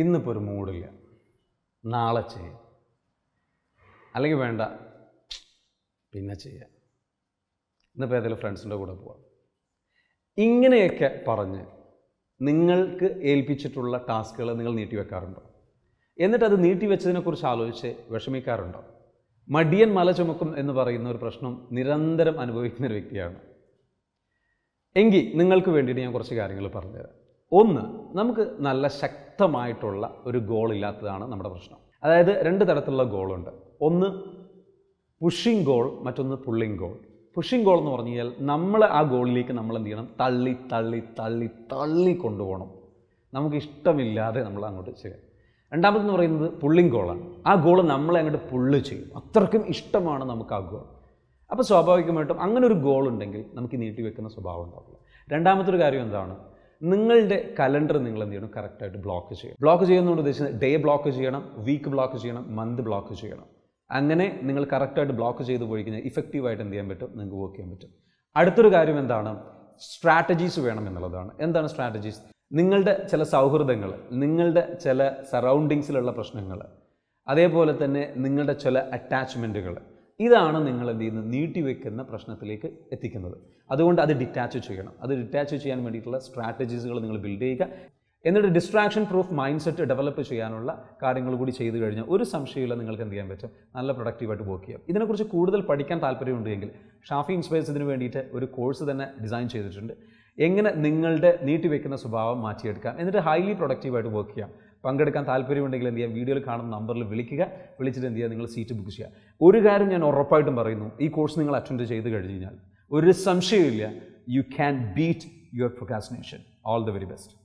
ഇന്നിപ്പോൾ ഒരു മൂടില്ല നാളെ ചെയ്യാം അല്ലെങ്കിൽ വേണ്ട പിന്നെ ചെയ്യാം ഇന്നിപ്പോൾ ഏതെങ്കിലും ഫ്രണ്ട്സിൻ്റെ കൂടെ പോവാം ഇങ്ങനെയൊക്കെ പറഞ്ഞ് നിങ്ങൾക്ക് ഏൽപ്പിച്ചിട്ടുള്ള ടാസ്കുകൾ നിങ്ങൾ നീട്ടിവെക്കാറുണ്ടോ എന്നിട്ട് അത് നീട്ടിവെച്ചതിനെക്കുറിച്ച് ആലോചിച്ച് വിഷമിക്കാറുണ്ടോ മടിയൻ മല ചുമക്കും എന്ന് പറയുന്ന ഒരു പ്രശ്നം നിരന്തരം അനുഭവിക്കുന്ന ഒരു വ്യക്തിയാണ് എങ്കിൽ നിങ്ങൾക്ക് വേണ്ടിയിട്ട് ഞാൻ കുറച്ച് കാര്യങ്ങൾ പറഞ്ഞുതരാം ഒന്ന് നമുക്ക് നല്ല ശക്തമായിട്ടുള്ള ഒരു ഗോൾ ഇല്ലാത്തതാണ് നമ്മുടെ പ്രശ്നം അതായത് രണ്ട് തരത്തിലുള്ള ഗോളുണ്ട് ഒന്ന് പുഷിംഗ് ഗോൾ മറ്റൊന്ന് പുള്ളിംഗ് ഗോൾ പുഷിംഗ് ഗോൾ എന്ന് പറഞ്ഞു കഴിഞ്ഞാൽ നമ്മൾ ആ ഗോളിലേക്ക് നമ്മൾ എന്ത് ചെയ്യണം തള്ളി തള്ളി തള്ളി തള്ളി കൊണ്ടുപോകണം നമുക്ക് ഇഷ്ടമില്ലാതെ നമ്മൾ അങ്ങോട്ട് ചെയ്യാം രണ്ടാമതെന്ന് പറയുന്നത് പുള്ളിംഗ് ഗോളാണ് ആ ഗോൾ നമ്മളെ അങ്ങോട്ട് പുള്ളി ചെയ്യും അത്രയ്ക്കും ഇഷ്ടമാണ് നമുക്ക് ആ ഗോൾ അപ്പോൾ സ്വാഭാവികമായിട്ടും അങ്ങനെ ഒരു ഗോൾ ഉണ്ടെങ്കിൽ നമുക്ക് നീട്ടി വെക്കുന്ന സ്വഭാവം ഉണ്ടാവില്ല രണ്ടാമത്തെ ഒരു കാര്യം എന്താണ് നിങ്ങളുടെ കലണ്ടർ നിങ്ങൾ എന്ത് ചെയ്യണം കറക്റ്റായിട്ട് ബ്ലോക്ക് ചെയ്യണം ബ്ലോക്ക് ചെയ്യുന്നതുകൊണ്ട് ഉദ്ദേശിച്ചത് ഡേ ബ്ലോക്ക് ചെയ്യണം വീക്ക് ബ്ലോക്ക് ചെയ്യണം മന്ത് ബ്ലോക്ക് ചെയ്യണം അങ്ങനെ നിങ്ങൾ കറക്റ്റായിട്ട് ബ്ലോക്ക് ചെയ്ത് പോയി കഴിഞ്ഞാൽ ഇഫക്റ്റീവായിട്ട് എന്ത് ചെയ്യാൻ പറ്റും നിങ്ങൾക്ക് വർക്ക് ചെയ്യാൻ പറ്റും അടുത്തൊരു കാര്യം എന്താണ് സ്ട്രാറ്റജീസ് വേണം എന്നുള്ളതാണ് എന്താണ് സ്ട്രാറ്റജീസ് നിങ്ങളുടെ ചില സൗഹൃദങ്ങൾ നിങ്ങളുടെ ചില സറൗണ്ടിങ്സിലുള്ള പ്രശ്നങ്ങൾ അതേപോലെ തന്നെ നിങ്ങളുടെ ചില അറ്റാച്ച്മെൻറ്റുകൾ ഇതാണ് നിങ്ങൾ എന്ത് ചെയ്യുന്നത് നീട്ടിവെക്കുന്ന പ്രശ്നത്തിലേക്ക് എത്തിക്കുന്നത് അതുകൊണ്ട് അത് ഡിറ്റാച്ച് ചെയ്യണം അത് ഡിറ്റാച്ച് ചെയ്യാൻ വേണ്ടിയിട്ടുള്ള സ്ട്രാറ്റജീസുകൾ നിങ്ങൾ ബിൽഡ് ചെയ്യുക എന്നിട്ട് distraction proof mind set develop ചെയ്യാനുള്ള കാര്യങ്ങൾ കൂടി ചെയ്തു കഴിഞ്ഞാൽ ഒരു സംശയമില്ല നിങ്ങൾക്ക് എന്ത് ചെയ്യാൻ പറ്റും നല്ല പ്രൊഡക്റ്റീവായിട്ട് വർക്ക് ചെയ്യാം ഇതിനെക്കുറിച്ച് കൂടുതൽ പഠിക്കാൻ താല്പര്യമുണ്ടെങ്കിൽ ഷാഫി ഇൻസ്പയർസ് ഇതിന് വേണ്ടിയിട്ട് ഒരു കോഴ്സ് തന്നെ ഡിസൈൻ ചെയ്തിട്ടുണ്ട് എങ്ങനെ നിങ്ങളുടെ നീട്ടിവെക്കുന്ന സ്വഭാവം മാറ്റിയെടുക്കാം എന്നിട്ട് ഹൈലി പ്രൊഡക്റ്റീവായിട്ട് വർക്ക് ചെയ്യാം പങ്കെടുക്കാൻ താല്പര്യമുണ്ടെങ്കിൽ എന്ത് ചെയ്യുക വീഡിയോയിൽ കാണുന്ന നമ്പറിൽ വിളിക്കുക വിളിച്ചിട്ട് എന്ത് ചെയ്യുക നിങ്ങൾ സീറ്റ് ബുക്ക് ചെയ്യുക ഒരു കാര്യം ഞാൻ ഉറപ്പായിട്ടും പറയുന്നു ഈ കോഴ്സ് നിങ്ങൾ അറ്റൻഡ് ചെയ്ത് കഴിഞ്ഞു കഴിഞ്ഞാൽ ഒരു സംശയമില്ല you can beat your procrastination all the very best